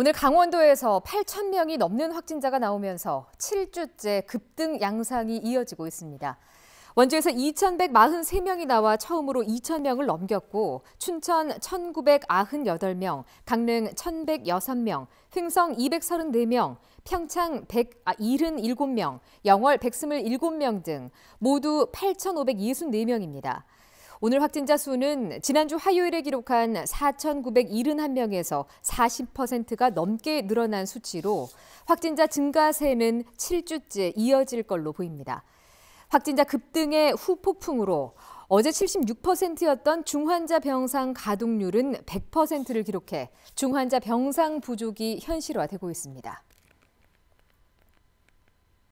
오늘 강원도에서 8천 명이 넘는 확진자가 나오면서 7주째 급등 양상이 이어지고 있습니다. 원주에서 2,143명이 나와 처음으로 2 0명을 넘겼고 춘천 1,998명, 강릉 1,106명, 횡성 234명, 평창 177명, 아, 영월 127명 등 모두 8,564명입니다. 오늘 확진자 수는 지난주 화요일에 기록한 4,971명에서 40%가 넘게 늘어난 수치로 확진자 증가세는 7주째 이어질 걸로 보입니다. 확진자 급등의 후폭풍으로 어제 76%였던 중환자 병상 가동률은 100%를 기록해 중환자 병상 부족이 현실화되고 있습니다.